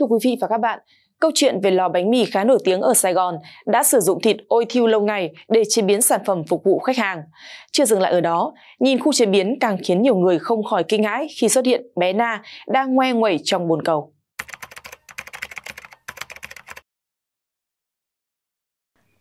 Thưa quý vị và các bạn, câu chuyện về lò bánh mì khá nổi tiếng ở Sài Gòn đã sử dụng thịt ôi thiêu lâu ngày để chế biến sản phẩm phục vụ khách hàng. Chưa dừng lại ở đó, nhìn khu chế biến càng khiến nhiều người không khỏi kinh hãi khi xuất hiện bé Na đang ngoe nguẩy trong bồn cầu.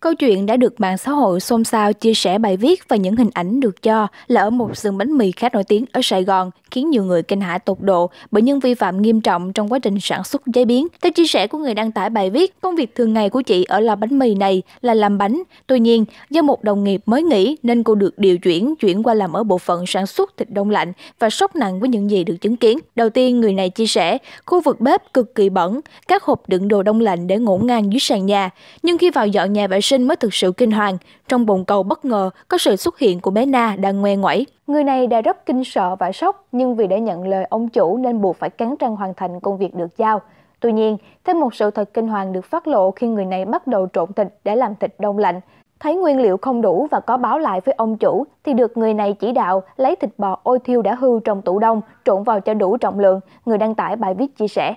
Câu chuyện đã được mạng xã hội xôn xao chia sẻ bài viết và những hình ảnh được cho là ở một sườn bánh mì khá nổi tiếng ở Sài Gòn, khiến nhiều người kinh hãi tột độ bởi những vi phạm nghiêm trọng trong quá trình sản xuất chế biến. Theo chia sẻ của người đăng tải bài viết, công việc thường ngày của chị ở lò bánh mì này là làm bánh. Tuy nhiên, do một đồng nghiệp mới nghỉ nên cô được điều chuyển chuyển qua làm ở bộ phận sản xuất thịt đông lạnh và sốc nặng với những gì được chứng kiến. Đầu tiên, người này chia sẻ, khu vực bếp cực kỳ bẩn, các hộp đựng đồ đông lạnh để ngổn ngang dưới sàn nhà. Nhưng khi vào dọn nhà vệ sinh sinh mới thực sự kinh hoàng. Trong bồn cầu bất ngờ có sự xuất hiện của bé Na đang ngoe ngoẩy. Người này đã rất kinh sợ và sốc, nhưng vì đã nhận lời ông chủ nên buộc phải cắn răng hoàn thành công việc được giao. Tuy nhiên, thêm một sự thật kinh hoàng được phát lộ khi người này bắt đầu trộn thịt để làm thịt đông lạnh. Thấy nguyên liệu không đủ và có báo lại với ông chủ thì được người này chỉ đạo lấy thịt bò ôi thiêu đã hư trong tủ đông trộn vào cho đủ trọng lượng, người đăng tải bài viết chia sẻ.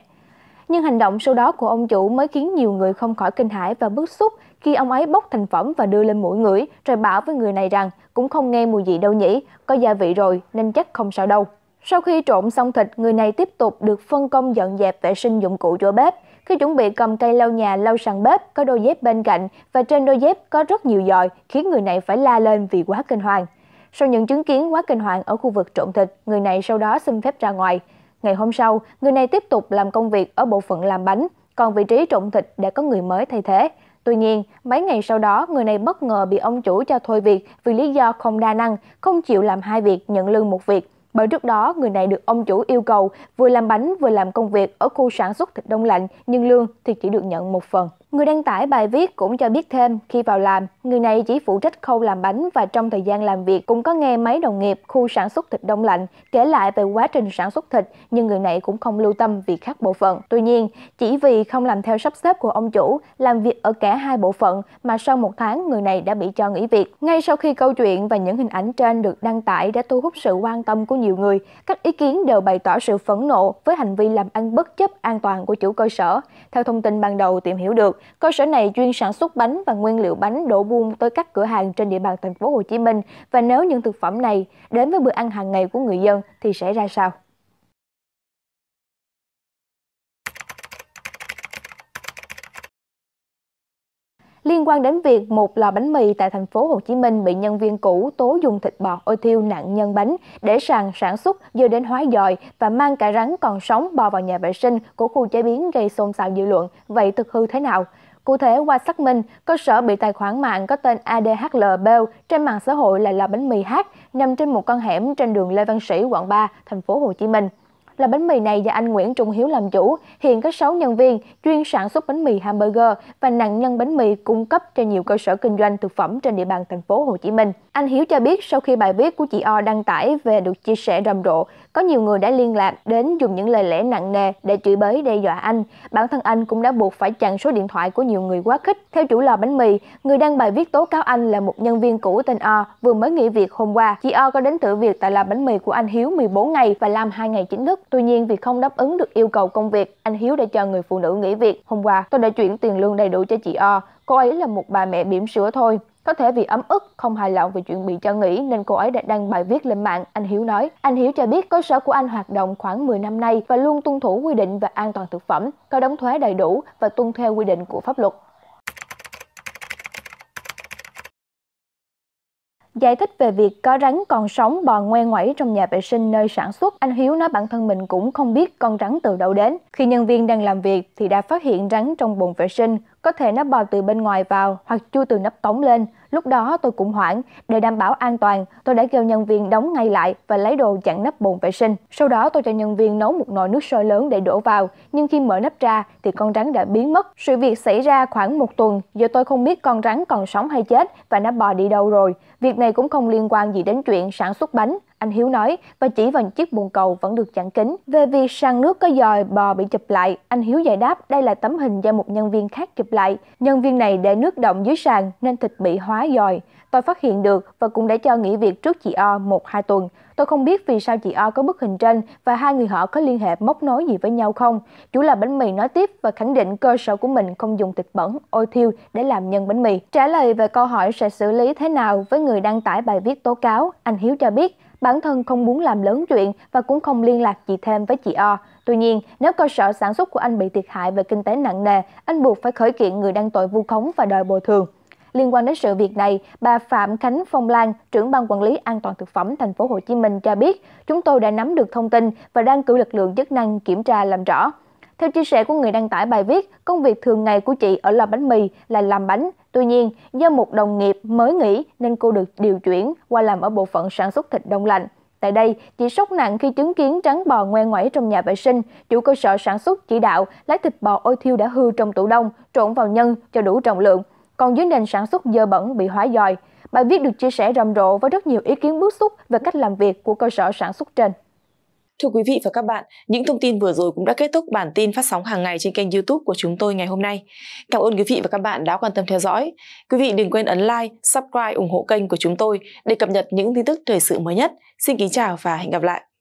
Nhưng hành động sau đó của ông chủ mới khiến nhiều người không khỏi kinh hãi và bức xúc khi ông ấy bốc thành phẩm và đưa lên mũi ngửi rồi bảo với người này rằng cũng không nghe mùi gì đâu nhỉ, có gia vị rồi nên chắc không sao đâu. Sau khi trộn xong thịt, người này tiếp tục được phân công dọn dẹp vệ sinh dụng cụ chỗ bếp. Khi chuẩn bị cầm cây lau nhà lau sàn bếp, có đôi dép bên cạnh và trên đôi dép có rất nhiều giòi khiến người này phải la lên vì quá kinh hoàng. Sau những chứng kiến quá kinh hoàng ở khu vực trộn thịt, người này sau đó xin phép ra ngoài. Ngày hôm sau, người này tiếp tục làm công việc ở bộ phận làm bánh, còn vị trí trộn thịt đã có người mới thay thế. Tuy nhiên, mấy ngày sau đó, người này bất ngờ bị ông chủ cho thôi việc vì lý do không đa năng, không chịu làm hai việc, nhận lương một việc. Bởi trước đó, người này được ông chủ yêu cầu vừa làm bánh vừa làm công việc ở khu sản xuất thịt đông lạnh, nhưng lương thì chỉ được nhận một phần. Người đăng tải bài viết cũng cho biết thêm, khi vào làm, người này chỉ phụ trách khâu làm bánh và trong thời gian làm việc cũng có nghe mấy đồng nghiệp khu sản xuất thịt đông lạnh kể lại về quá trình sản xuất thịt, nhưng người này cũng không lưu tâm việc khác bộ phận. Tuy nhiên, chỉ vì không làm theo sắp xếp của ông chủ, làm việc ở cả hai bộ phận mà sau một tháng người này đã bị cho nghỉ việc. Ngay sau khi câu chuyện và những hình ảnh trên được đăng tải đã thu hút sự quan tâm của nhiều người, các ý kiến đều bày tỏ sự phẫn nộ với hành vi làm ăn bất chấp an toàn của chủ cơ sở. Theo thông tin ban đầu tìm hiểu được, Cơ sở này chuyên sản xuất bánh và nguyên liệu bánh đổ buôn tới các cửa hàng trên địa bàn thành phố Hồ Chí Minh và nếu những thực phẩm này đến với bữa ăn hàng ngày của người dân thì sẽ ra sao? liên quan đến việc một lò bánh mì tại thành phố Hồ Chí Minh bị nhân viên cũ tố dùng thịt bò ôi thiêu nạn nhân bánh để sàn sản xuất dơ đến hóa dòi và mang cả rắn còn sống bò vào nhà vệ sinh của khu chế biến gây xôn xao dư luận. Vậy thực hư thế nào? Cụ thể, qua xác minh, cơ sở bị tài khoản mạng có tên ADHL Bell trên mạng xã hội là lò bánh mì H nằm trên một con hẻm trên đường Lê Văn Sĩ, quận 3, thành phố Hồ Chí Minh là bánh mì này do anh Nguyễn Trung Hiếu làm chủ, hiện có 6 nhân viên chuyên sản xuất bánh mì hamburger và nạn nhân bánh mì cung cấp cho nhiều cơ sở kinh doanh thực phẩm trên địa bàn thành phố Hồ Chí Minh. Anh Hiếu cho biết sau khi bài viết của chị O đăng tải về được chia sẻ rầm rộ, có nhiều người đã liên lạc đến dùng những lời lẽ nặng nề để chửi bới đe dọa anh. Bản thân anh cũng đã buộc phải chặn số điện thoại của nhiều người quá khích. Theo chủ lò bánh mì, người đăng bài viết tố cáo anh là một nhân viên cũ tên O vừa mới nghỉ việc hôm qua. Chị O có đến thử việc tại lò bánh mì của anh Hiếu 14 ngày và làm 2 ngày chính thức. Tuy nhiên vì không đáp ứng được yêu cầu công việc, anh Hiếu đã cho người phụ nữ nghỉ việc. Hôm qua, tôi đã chuyển tiền lương đầy đủ cho chị O. Cô ấy là một bà mẹ bỉm sữa thôi. Có thể vì ấm ức, không hài lòng về chuyện bị cho nghỉ nên cô ấy đã đăng bài viết lên mạng, anh Hiếu nói. Anh Hiếu cho biết cơ sở của anh hoạt động khoảng 10 năm nay và luôn tuân thủ quy định về an toàn thực phẩm, có đóng thuế đầy đủ và tuân theo quy định của pháp luật. Giải thích về việc có rắn còn sống bò ngoe ngoẩy trong nhà vệ sinh nơi sản xuất, anh Hiếu nói bản thân mình cũng không biết con rắn từ đâu đến. Khi nhân viên đang làm việc thì đã phát hiện rắn trong bồn vệ sinh, có thể nó bò từ bên ngoài vào hoặc chui từ nắp cống lên. Lúc đó tôi cũng hoảng, để đảm bảo an toàn, tôi đã kêu nhân viên đóng ngay lại và lấy đồ chặn nắp bồn vệ sinh. Sau đó tôi cho nhân viên nấu một nồi nước sôi lớn để đổ vào, nhưng khi mở nắp ra thì con rắn đã biến mất. Sự việc xảy ra khoảng một tuần, giờ tôi không biết con rắn còn sống hay chết và nó bò đi đâu rồi. Việc này cũng không liên quan gì đến chuyện sản xuất bánh, anh Hiếu nói và chỉ vào chiếc bồn cầu vẫn được chặn kín. Về việc sàn nước có dòi bò bị chụp lại, anh Hiếu giải đáp đây là tấm hình do một nhân viên khác chụp lại. Nhân viên này để nước động dưới sàn nên thịt bị hóa hóa rồi. Tôi phát hiện được và cũng đã cho nghỉ việc trước chị O 1-2 tuần. Tôi không biết vì sao chị O có bức hình trên và hai người họ có liên hệ móc nối gì với nhau không. Chủ là bánh mì nói tiếp và khẳng định cơ sở của mình không dùng thịt bẩn, ôi thiêu để làm nhân bánh mì. Trả lời về câu hỏi sẽ xử lý thế nào với người đăng tải bài viết tố cáo, anh Hiếu cho biết bản thân không muốn làm lớn chuyện và cũng không liên lạc gì thêm với chị O. Tuy nhiên, nếu cơ sở sản xuất của anh bị thiệt hại về kinh tế nặng nề, anh buộc phải khởi kiện người đăng tội vu khống và đòi bồi thường. Liên quan đến sự việc này, bà Phạm Khánh Phong Lan, trưởng ban quản lý an toàn thực phẩm thành phố Hồ Chí Minh cho biết, chúng tôi đã nắm được thông tin và đang cử lực lượng chức năng kiểm tra làm rõ. Theo chia sẻ của người đăng tải bài viết, công việc thường ngày của chị ở lò bánh mì là làm bánh. Tuy nhiên, do một đồng nghiệp mới nghỉ nên cô được điều chuyển qua làm ở bộ phận sản xuất thịt đông lạnh. Tại đây, chị sốc nặng khi chứng kiến trắng bò ngoe ngoải trong nhà vệ sinh. Chủ cơ sở sản xuất chỉ đạo lấy thịt bò ôi thiêu đã hư trong tủ đông, trộn vào nhân cho đủ trọng lượng còn dưới nền sản xuất dơ bẩn bị hóa dòi. Bài viết được chia sẻ rầm rộ với rất nhiều ý kiến bức xúc về cách làm việc của cơ sở sản xuất trên. Thưa quý vị và các bạn, những thông tin vừa rồi cũng đã kết thúc bản tin phát sóng hàng ngày trên kênh YouTube của chúng tôi ngày hôm nay. Cảm ơn quý vị và các bạn đã quan tâm theo dõi. Quý vị đừng quên ấn like, subscribe ủng hộ kênh của chúng tôi để cập nhật những tin tức thời sự mới nhất. Xin kính chào và hẹn gặp lại.